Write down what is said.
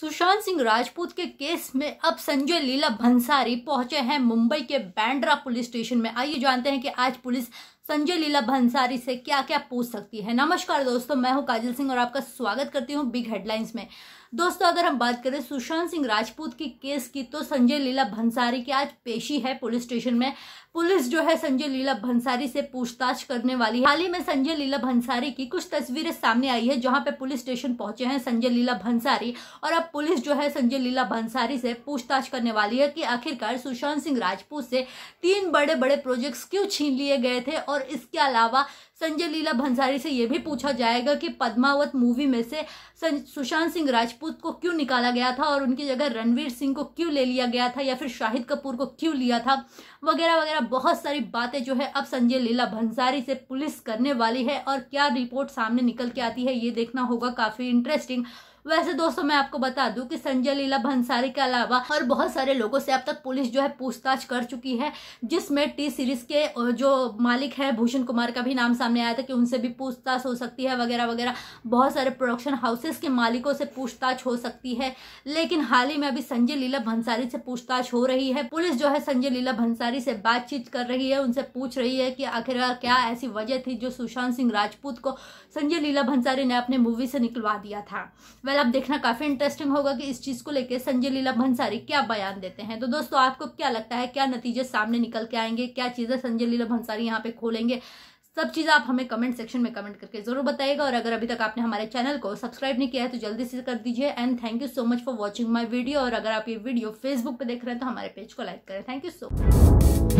सुशांत सिंह राजपूत के केस में अब संजय लीला भंसारी पहुंचे हैं मुंबई के बैंड्रा पुलिस स्टेशन में आइए जानते हैं कि आज पुलिस संजय लीला भंसारी से क्या क्या पूछ सकती है नमस्कार दोस्तों मैं हूं काजल सिंह और आपका स्वागत करती हूं बिग हेडलाइंस में दोस्तों अगर हम बात करें सुशांत सिंह राजपूत की केस की तो संजय लीला भंसारी की आज पेशी है पुलिस स्टेशन में पुलिस जो है संजय लीला भंसारी से पूछताछ करने वाली है हाल ही में संजय लीला भंसारी की कुछ तस्वीरें सामने आई है जहां पे पुलिस स्टेशन पहुंचे हैं संजय लीला भंसारी और अब पुलिस जो है संजय लीला भंसारी से पूछताछ करने वाली है कि आखिरकार सुशांत सिंह राजपूत से तीन बड़े बड़े प्रोजेक्ट्स क्यों छीन लिए गए थे और और इसके अलावा संजय लीला भंसारी से यह भी पूछा जाएगा कि पद्मावत मूवी में से सुशांत सिंह राजपूत को क्यों निकाला गया था और उनकी जगह रणवीर सिंह को क्यों ले लिया गया था या फिर शाहिद कपूर को क्यों लिया था वगैरह वगैरह बहुत सारी बातें जो है अब संजय लीला भंसारी से पुलिस करने वाली है और क्या रिपोर्ट सामने निकल के आती है ये देखना होगा काफ़ी इंटरेस्टिंग वैसे दोस्तों मैं आपको बता दूं कि संजय लीला भंसारी के अलावा और बहुत सारे लोगों से अब तक पुलिस जो है पूछताछ कर चुकी है जिसमें टी सीरीज के जो मालिक है भूषण कुमार का भी नाम सामने आया था कि उनसे भी पूछताछ हो सकती है वगैरह वगैरह बहुत सारे प्रोडक्शन हाउसेस के मालिकों से पूछताछ हो सकती है लेकिन हाल ही में अभी संजय लीला भंसारी से पूछताछ हो रही है पुलिस जो है संजय लीला भंसारी से बातचीत कर रही है उनसे पूछ रही है कि आखिर क्या ऐसी वजह थी जो सुशांत सिंह राजपूत को संजय लीला भंसारी ने अपने मूवी से निकलवा दिया था वेल आज आप देखना काफी इंटरेस्टिंग होगा कि इस चीज को लेकर संजय लीला भंसारी क्या बयान देते हैं तो दोस्तों आपको क्या लगता है क्या नतीजे सामने निकल के आएंगे क्या चीजें संजय लीला भंसारी यहाँ पे खोलेंगे सब चीज़ आप हमें कमेंट सेक्शन में कमेंट करके जरूर बताएगा और अगर अभी तक आपने हमारे चैनल को सब्सक्राइब नहीं किया है तो जल्दी से कर दीजिए and thank you so much for watching my video और अगर आप ये वीडियो फेसबुक पर देख रहे हैं तो हमारे पेज को लाइक करें थैंक यू सो मच